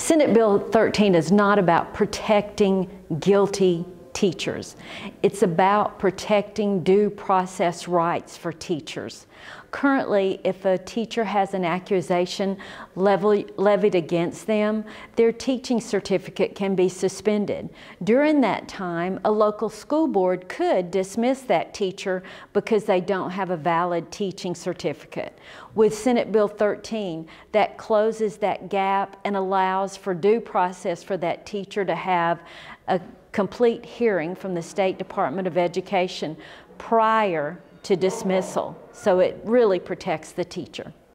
Senate Bill 13 is not about protecting guilty teachers. It's about protecting due process rights for teachers. Currently, if a teacher has an accusation levied against them, their teaching certificate can be suspended. During that time, a local school board could dismiss that teacher because they don't have a valid teaching certificate. With Senate Bill 13, that closes that gap and allows for due process for that teacher to have a complete hearing from the State Department of Education prior to dismissal. So it really protects the teacher.